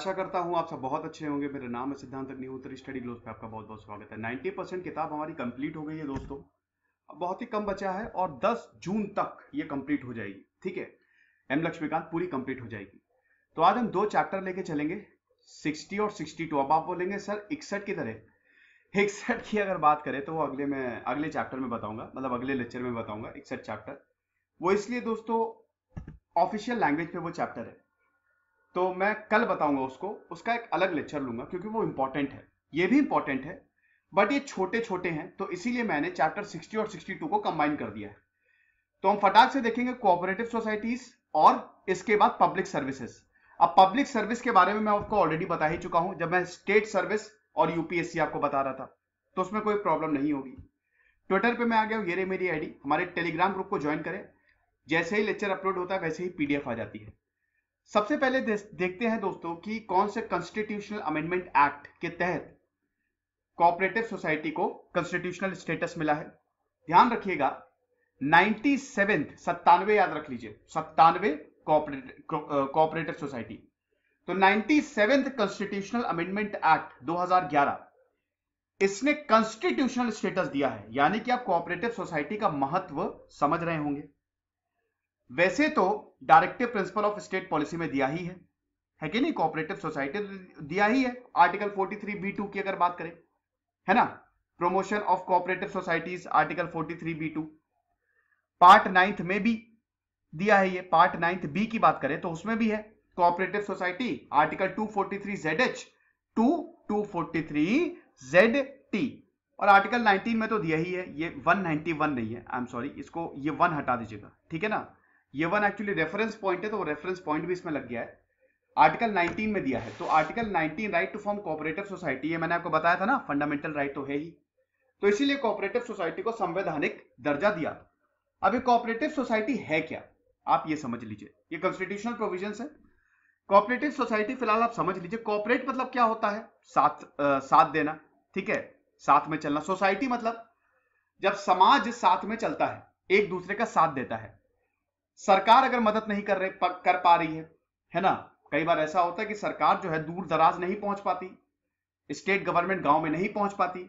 आशा करता हूँ आप सब बहुत अच्छे होंगे मेरा नाम है सिद्धांत अग्निहोत्री स्टडी ग्लोज पे आपका बहुत बहुत स्वागत है 90 परसेंट किताब हमारी कंप्लीट हो गई है दोस्तों बहुत ही कम बचा है और 10 जून तक ये कंप्लीट हो जाएगी ठीक है एम लक्ष्मीकांत पूरी कंप्लीट हो जाएगी तो आज हम दो चैप्टर लेके चलेंगे सिक्सटी और सिक्सटी अब आप बोलेंगे सर इकसठ की तरह इकसठ की अगर बात करें तो वो अगले में अगले चैप्टर में बताऊंगा मतलब अगले लेक्चर में बताऊंगा इकसठ चैप्टर वो इसलिए दोस्तों ऑफिशियल लैंग्वेज पे वो चैप्टर है तो मैं कल बताऊंगा उसको उसका एक अलग लेक्चर लूंगा क्योंकि वो इंपॉर्टेंट है ये भी इंपॉर्टेंट है बट ये छोटे छोटे हैं तो इसीलिए मैंने चैप्टर 60 और 62 को कंबाइन कर दिया है तो हम फटाक से देखेंगे कोऑपरेटिव सोसाइटीज और इसके बाद पब्लिक सर्विसेज अब पब्लिक सर्विस के बारे में मैं आपको ऑलरेडी बता ही चुका हूं जब मैं स्टेट सर्विस और यूपीएससी आपको बता रहा था तो उसमें कोई प्रॉब्लम नहीं होगी ट्विटर पर मैं आ गया ये रे मेरी आईडी हमारे टेलीग्राम ग्रुप को ज्वाइन करें जैसे ही लेक्चर अपलोड होता है वैसे ही पीडीएफ आ जाती है सबसे पहले देखते हैं दोस्तों कि कौन से कॉन्स्टिट्यूशनल अमेंडमेंट एक्ट के तहत कोऑपरेटिव सोसाइटी को कॉन्स्टिट्यूशनल स्टेटस मिला है ध्यान रखिएगा नाइनटी सेवेंथ सत्तानवे याद रख लीजिए सत्तानवे कोऑपरेटिव सोसाइटी तो ninety seventh constitutional amendment act 2011 इसने कॉन्स्टिट्यूशनल स्टेटस दिया है यानी कि आप कोऑपरेटिव सोसाइटी का महत्व समझ रहे होंगे वैसे तो directive principle of state policy में दिया ही है है कि नहीं कोऑपरेटिव सोसाइटी दिया ही है आर्टिकल 43 बी टू की अगर बात करें है ना promotion of cooperative societies article 43 B two part ninth में भी दिया है ये पार्ट नाइन्थ बी की बात करें तो उसमें भी है cooperative society article 243 ZH to Z ZT और आर्टिकल 19 में तो दिया ही है ये 191 नहीं है आई एम सॉरी इसको ये वन हटा दीजिएगा ठीक है ना ये वन एक्चुअली रेफरेंस पॉइंट है तो वो रेफरेंस पॉइंट भी इसमें लग गया है आर्टिकल 19 में दिया है तो article 19 right to form cooperative society ये मैंने आपको बताया था ना फंडामेंटल राइट तो है ही तो इसीलिए कोऑपरेटिव सोसाइटी को संवैधानिक दर्जा दिया अभी कोऑपरेटिव सोसाइटी है क्या आप ये समझ लीजिए ये कॉन्स्टिट्यूशनल प्रोविजन है कोऑपरेटिव सोसाइटी फिलहाल आप समझ लीजिए कॉपरेट मतलब क्या होता है साथ आ, साथ देना ठीक है साथ में चलना सोसाइटी मतलब जब समाज साथ में चलता है एक दूसरे का साथ देता है सरकार अगर मदद नहीं कर रही कर पा रही है है ना कई बार ऐसा होता है कि सरकार जो है दूर दराज नहीं पहुंच पाती स्टेट गवर्नमेंट गांव में नहीं पहुंच पाती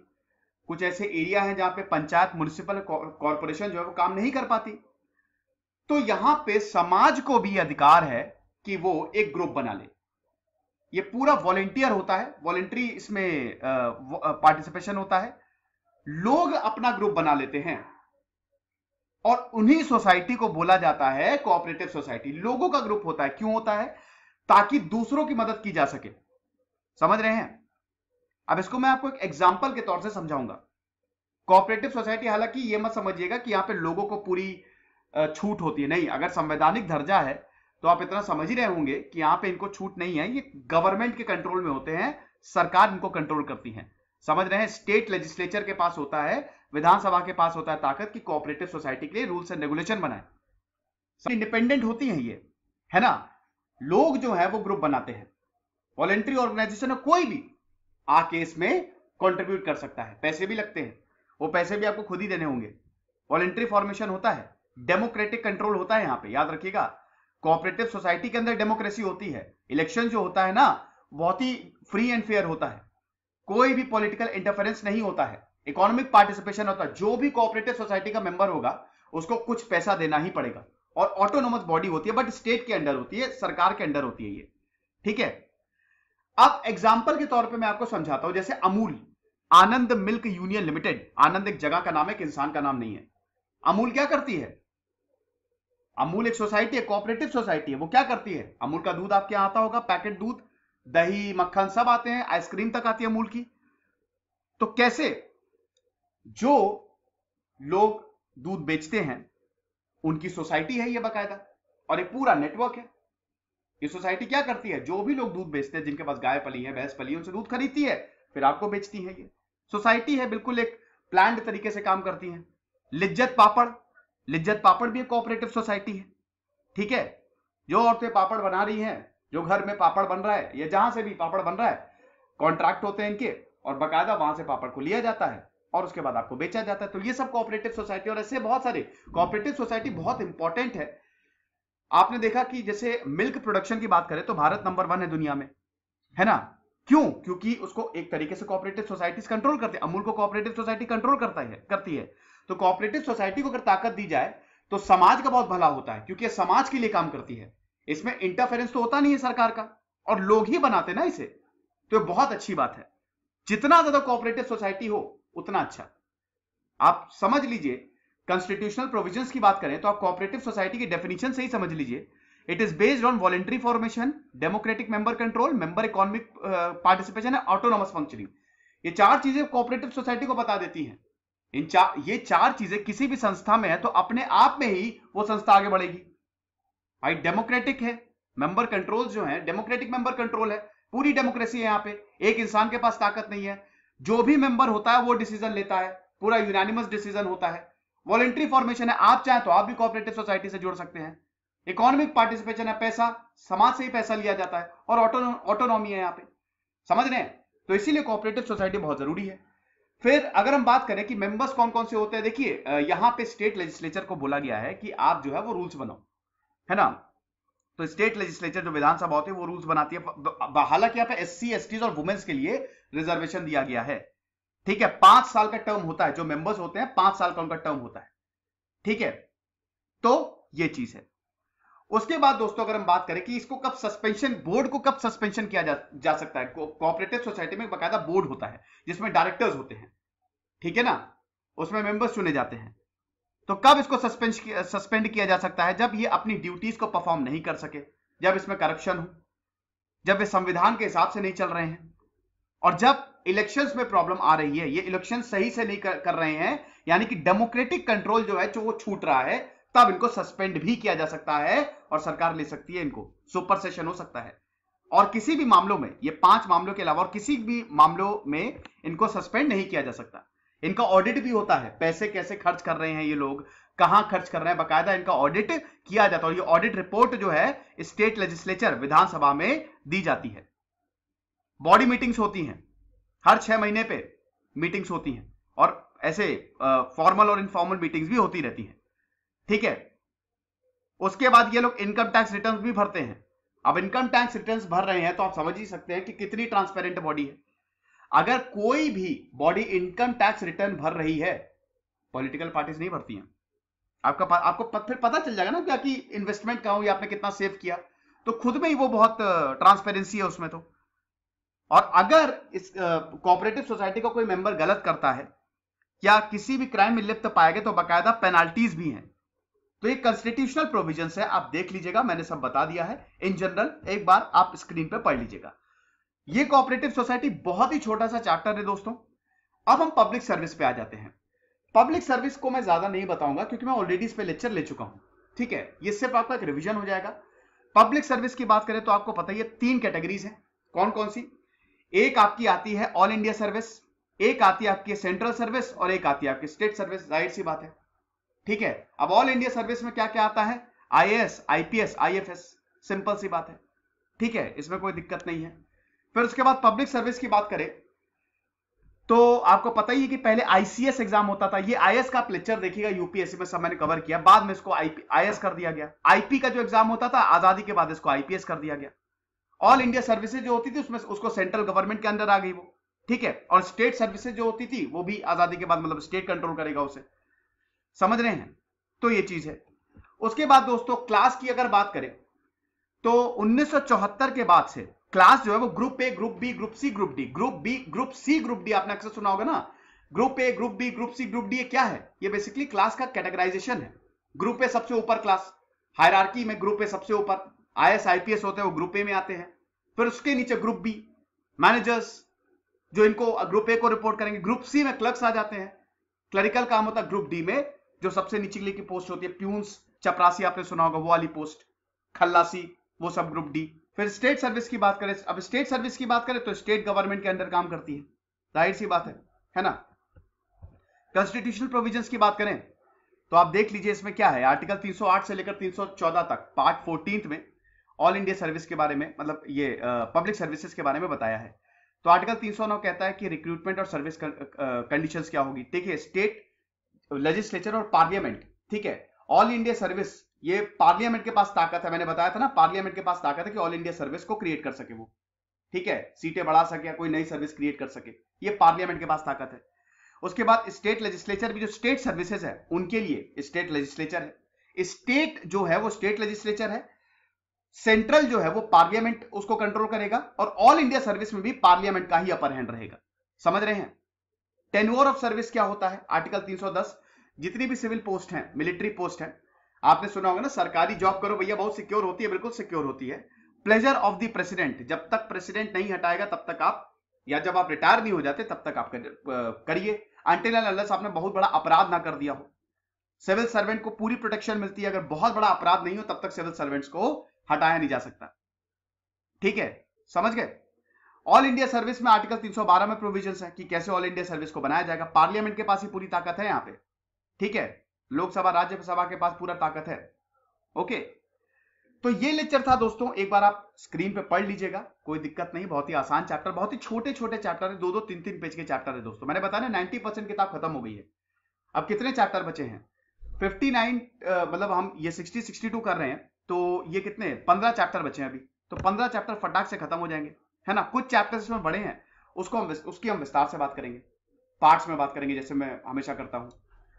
कुछ ऐसे एरिया हैं जहां पे पंचायत म्यूनिसिपल कॉरपोरेशन जो है वो काम नहीं कर पाती तो यहां पे समाज को भी अधिकार है कि वो एक ग्रुप बना ले ये पूरा वॉलेंटियर होता है वॉलेंट्री इसमें पार्टिसिपेशन होता है लोग अपना ग्रुप बना लेते हैं और उन्हीं सोसाइटी को बोला जाता है कोऑपरेटिव सोसाइटी लोगों का ग्रुप होता है क्यों होता है ताकि दूसरों की मदद की जा सके समझ रहे हैं अब इसको मैं आपको एक एग्जाम्पल के तौर से समझाऊंगा कोऑपरेटिव सोसाइटी हालांकि यह मत समझिएगा कि यहां पे लोगों को पूरी छूट होती है नहीं अगर संवैधानिक दर्जा है तो आप इतना समझ ही रहे होंगे कि यहां पे इनको छूट नहीं है ये गवर्नमेंट के कंट्रोल में होते हैं सरकार इनको कंट्रोल करती है समझ रहे हैं स्टेट लेजिस्लेचर के पास होता है विधानसभा के पास होता है ताकत कि कोऑपरेटिव सोसाइटी के लिए रूल्स एंड रेगुलेशन बनाए इंडिपेंडेंट होती है ये है ना लोग जो है वो ग्रुप बनाते हैं वॉलेंट्री ऑर्गेनाइजेशन कोई भी आके इसमें कॉन्ट्रीब्यूट कर सकता है पैसे भी लगते हैं वो पैसे भी आपको खुद ही देने होंगे वॉलेंट्री फॉर्मेशन होता है डेमोक्रेटिक कंट्रोल होता है यहां पे याद रखिएगा कोऑपरेटिव सोसाइटी के अंदर डेमोक्रेसी होती है इलेक्शन जो होता है ना बहुत ही फ्री एंड फेयर होता है कोई भी पॉलिटिकल इंटरफेरेंस नहीं होता है इकोनॉमिक पार्टिसिपेशन होता है जो भी कोऑपरेटिव सोसाइटी का मेंबर होगा उसको कुछ पैसा देना ही पड़ेगा और ऑटोनोमस बॉडी होती है बट स्टेट के अंडर होती है सरकार के अंडर होती है ये ठीक है अब एग्जाम्पल के तौर पे मैं आपको समझाता हूं जैसे Amul Anand milk union limited Anand एक जगह का नाम है एक इंसान का नाम नहीं है अमूल क्या करती है अमूल एक सोसाइटी है कोऑपरेटिव सोसाइटी है वो क्या करती है अमूल का दूध आपके आता होगा पैकेट दूध दही मक्खन सब आते हैं आइसक्रीम तक आती है अमूल की तो कैसे जो लोग दूध बेचते हैं उनकी सोसाइटी है ये बकायदा और ये पूरा नेटवर्क है ये सोसाइटी क्या करती है जो भी लोग दूध बेचते हैं जिनके पास गाय पली है भैंस पली है उनसे दूध खरीदती है फिर आपको बेचती है ये सोसाइटी है बिल्कुल एक प्लान तरीके से काम करती है लिज्जत पापड़ लिज्जत पापड़ भी एक कोऑपरेटिव सोसाइटी है ठीक है जो औरतें पापड़ बना रही हैं जो घर में पापड़ बन रहा है या जहां से भी पापड़ बन रहा है कॉन्ट्रैक्ट होते हैं इनके और बाकायदा वहां से पापड़ को लिया जाता है और उसके बाद आपको बेचा जाता है तो ये सब कॉपरेटिव सोसाइटी और ऐसे बहुत सारे कॉपरेटिव सोसाइटी बहुत इंपॉर्टेंट है आपने देखा कि जैसे मिल्क प्रोडक्शन की बात करें तो भारत नंबर वन है दुनिया में है ना क्यों क्योंकि उसको एक तरीके से कॉपरेटिव सोसाइटीज कंट्रोल करते हैं अमूल को कॉपरेटिव सोसाइटी कंट्रोल करता है करती है तो कॉपरेटिव सोसाइटी को अगर ताकत दी जाए तो समाज का बहुत भला होता है क्योंकि समाज के लिए काम करती है इसमें इंटरफेरेंस तो होता नहीं है सरकार का और लोग ही बनाते ना इसे तो बहुत अच्छी बात है जितना ज्यादा कॉपरेटिव सोसाइटी हो उतना अच्छा आप समझ लीजिए कॉन्स्टिट्यूशनल प्रोविजंस की बात करें तो आप कॉपरेटिव सोसाइटी की डेफिनेशन से ही समझ लीजिए it is based on voluntary formation democratic member control member economic participation है ऑटोनॉमस फंक्शनिंग ये चार चीजें कॉपरेटिव सोसाइटी को बता देती हैं इन चार ये चार चीजें किसी भी संस्था में है तो अपने आप में ही वो संस्था आगे बढ़ेगी भाई डेमोक्रेटिक है मेंबर कंट्रोल जो है डेमोक्रेटिक मेंबर कंट्रोल है पूरी डेमोक्रेसी है यहाँ पे एक इंसान के पास ताकत नहीं है जो भी मेंबर होता है वो डिसीजन लेता है पूरा यूनानिमस डिसीजन होता है वॉलेंट्री फॉर्मेशन है आप चाहें तो आप भी कॉपरेटिव सोसाइटी से जुड़ सकते हैं इकोनॉमिक पार्टिसिपेशन है पैसा समाज से ही पैसा लिया जाता है और ऑटोनॉमी है यहाँ पे समझ रहे हैं तो इसीलिए कॉपरेटिव सोसाइटी बहुत जरूरी है फिर अगर हम बात करें कि मेंबर्स कौन कौन से होते हैं देखिए यहाँ पे स्टेट लेजिस्लेचर को बोला गया है कि आप जो है वो रूल्स बनाओ है ना तो स्टेट लेजिस्लेचर जो विधानसभा होती है वो रूल्स बनाती है हालांकि यहाँ पे एस सी और वुमेन्स के लिए रिजर्वेशन दिया गया है ठीक है पांच साल का टर्म होता है जो मेंबर्स होते हैं पांच साल का उनका टर्म होता है ठीक है तो ये चीज है उसके बाद दोस्तों अगर हम बात करें कि इसको कब सस्पेंशन बोर्ड को कब सस्पेंशन किया जा, जा सकता है कोऑपरेटिव सोसाइटी में बकायदा बोर्ड होता है जिसमें डायरेक्टर्स होते हैं ठीक है ना उसमें मेंबर्स चुने जाते हैं तो कब इसको सस्पेंड सस्पेंड किया जा सकता है जब ये अपनी ड्यूटीज को परफॉर्म नहीं कर सके जब इसमें करप्शन हो जब वे संविधान के हिसाब से नहीं चल रहे हैं और जब इलेक्शंस में प्रॉब्लम आ रही है ये इलेक्शन सही से नहीं कर, कर रहे हैं यानी कि डेमोक्रेटिक कंट्रोल जो है जो वो छूट रहा है तब इनको सस्पेंड भी किया जा सकता है और सरकार ले सकती है इनको सुपर सेशन हो सकता है और किसी भी मामलों में ये पांच मामलों के अलावा और किसी भी मामलों में इनको सस्पेंड नहीं किया जा सकता इनका ऑडिट भी होता है पैसे कैसे खर्च कर रहे हैं ये लोग कहां खर्च कर रहे हैं बकायदा इनका ऑडिट किया जाता है और ये ऑडिट रिपोर्ट जो है स्टेट लेजिस्लेचर विधानसभा में दी जाती है बॉडी मीटिंग्स होती हैं हर छह महीने पे मीटिंग्स होती हैं और ऐसे फॉर्मल और इनफॉर्मल मीटिंग्स भी होती रहती हैं ठीक है उसके बाद ये लोग इनकम टैक्स रिटर्न भी भरते हैं अब इनकम टैक्स रिटर्न भर रहे हैं तो आप समझ ही सकते हैं कि कितनी ट्रांसपेरेंट बॉडी है अगर कोई भी बॉडी इनकम टैक्स रिटर्न भर रही है पॉलिटिकल पार्टीज नहीं भरती हैं आपका आपको प, फिर पता चल जाएगा ना क्या कि इन्वेस्टमेंट कहा आपने कितना सेव किया तो खुद में ही वो बहुत ट्रांसपेरेंसी है उसमें तो और अगर इस कोऑपरेटिव सोसाइटी का कोई मेंबर गलत करता है या किसी भी क्राइम में लिप्त पाया गया तो बाकायदा पेनाल्टीज भी हैं तो ये कॉन्स्टिट्यूशनल प्रोविजन है आप देख लीजिएगा मैंने सब बता दिया है इन जनरल एक बार आप स्क्रीन पर पढ़ लीजिएगा ये कोऑपरेटिव सोसाइटी बहुत ही छोटा सा चैप्टर है दोस्तों अब हम पब्लिक सर्विस पे आ जाते हैं पब्लिक सर्विस को मैं ज्यादा नहीं बताऊंगा क्योंकि मैं ऑलरेडी इस पे लेक्चर ले चुका हूं ठीक है ये सिर्फ आपका एक रिविजन हो जाएगा पब्लिक सर्विस की बात करें तो आपको पता ही है तीन कैटेगरीज हैं कौन कौन सी एक आपकी आती है ऑल इंडिया सर्विस एक आती है आपकी सेंट्रल सर्विस और एक आती है आपकी स्टेट सर्विस जाहिर सी बात है ठीक है अब ऑल इंडिया सर्विस में क्या क्या आता है आईएएस आईपीएस आईएफएस सिंपल सी बात है ठीक है इसमें कोई दिक्कत नहीं है फिर उसके बाद पब्लिक सर्विस की बात करें तो आपको पता ही है कि पहले आईसीएस एग्जाम होता था ये आईएस का लेक्चर देखिएगा यूपीएससी में सब मैंने कवर किया बाद में इसको आईएस कर दिया गया आईपी का जो एग्जाम होता था आजादी के बाद इसको आईपीएस कर दिया गया ऑल इंडिया सर्विसेज जो होती थी उसमें उसको सेंट्रल गवर्नमेंट के अंदर आ गई वो ठीक है और स्टेट सर्विसेज जो होती थी वो भी आजादी के बाद मतलब स्टेट कंट्रोल करेगा उसे समझ रहे हैं तो ये चीज है उसके बाद दोस्तों क्लास की अगर बात करें तो उन्नीस के बाद से क्लास जो है वो group A group B group C group D group B group C group D आपने अक्सर सुना होगा ना group A group B group C group D क्या है ये बेसिकली क्लास का कैटेगराइजेशन है ग्रुप ए सबसे ऊपर क्लास हायरकी में ग्रुप ए सबसे ऊपर I S I P S होते हैं वो ग्रुप ए में आते हैं फिर उसके नीचे ग्रुप बी मैनेजर्स जो इनको ग्रुप ए को रिपोर्ट करेंगे ग्रुप सी में क्लर्क्स आ जाते हैं क्लरिकल काम होता है ग्रुप डी में जो सबसे निचली की पोस्ट होती है प्यून्स चपरासी आपने सुना होगा वो वाली पोस्ट खल्लासी वो सब ग्रुप डी फिर स्टेट सर्विस की बात करें अब स्टेट सर्विस की बात करें तो स्टेट गवर्नमेंट के अंदर काम करती है जाहिर सी बात है है ना कॉन्स्टिट्यूशनल प्रोविजंस की बात करें तो आप देख लीजिए इसमें क्या है आर्टिकल 308 से लेकर 314 तक पार्ट फोर्टीन में ऑल इंडिया सर्विस के बारे में मतलब ये पब्लिक सर्विसेज के बारे में बताया है तो आर्टिकल 309 कहता है कि रिक्रूटमेंट और सर्विस कंडीशंस क्या होगी ठीक है स्टेट लेजिस्लेचर और पार्लियामेंट ठीक है ऑल इंडिया सर्विस ये पार्लियामेंट के पास ताकत है मैंने बताया था ना पार्लियामेंट के पास ताकत है कि ऑल इंडिया सर्विस को क्रिएट कर सके वो ठीक है सीटें बढ़ा सके या कोई नई सर्विस क्रिएट कर सके ये पार्लियामेंट के पास ताकत है उसके बाद स्टेट लेजिस्लेचर भी जो स्टेट सर्विसेज है उनके लिए स्टेट लेजिस्लेचर है स्टेट जो है वो स्टेट लेजिस्लेचर है सेंट्रल जो है वो पार्लियामेंट उसको कंट्रोल करेगा और ऑल इंडिया सर्विस में भी पार्लियामेंट का ही अपर हैंड रहेगा समझ रहे हैं टेनवर ऑफ सर्विस क्या होता है आर्टिकल 310 जितनी भी सिविल पोस्ट है मिलिट्री पोस्ट है आपने सुना होगा ना सरकारी जॉब करो भैया बहुत सिक्योर होती है बिल्कुल सिक्योर होती है प्लेजर ऑफ द प्रेसिडेंट जब तक प्रेसिडेंट नहीं हटाएगा तब तक आप या जब आप रिटायर नहीं हो जाते तब तक आप करिए अनटिल एंड आपने बहुत बड़ा अपराध ना कर दिया हो सिविल सर्वेंट को पूरी प्रोटेक्शन मिलती है अगर बहुत बड़ा अपराध नहीं हो तब तक सिविल सर्वेंट्स को हटाया नहीं जा सकता ठीक है समझ गए ऑल इंडिया सर्विस में आर्टिकल 312 में प्रोविजन है कि कैसे ऑल इंडिया सर्विस को बनाया जाएगा पार्लियामेंट के पास ही पूरी ताकत है यहां पे ठीक है लोकसभा राज्यसभा के पास पूरा ताकत है ओके तो ये लेक्चर था दोस्तों एक बार आप स्क्रीन पे पढ़ लीजिएगा कोई दिक्कत नहीं बहुत ही आसान चैप्टर बहुत ही छोटे छोटे चैप्टर है दो दो तीन तीन पेज के चैप्टर है दोस्तों मैंने बताया नाइनटी परसेंट किताब खत्म हो गई है अब कितने चैप्टर बचे हैं फिफ्टी मतलब हम ये सिक्सटी सिक्सटी कर रहे हैं तो ये कितने पंद्रह चैप्टर बचे हैं अभी तो पंद्रह चैप्टर फटाक से खत्म हो जाएंगे है ना कुछ चैप्टर इसमें बड़े हैं उसको हम उसकी हम विस्तार से बात करेंगे पार्ट्स में बात करेंगे जैसे मैं हमेशा करता हूँ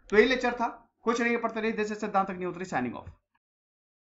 तो ये लेक्चर था कुछ नहीं पढ़ते रहिए जैसे सिद्धांत अग्निहोत्री साइनिंग ऑफ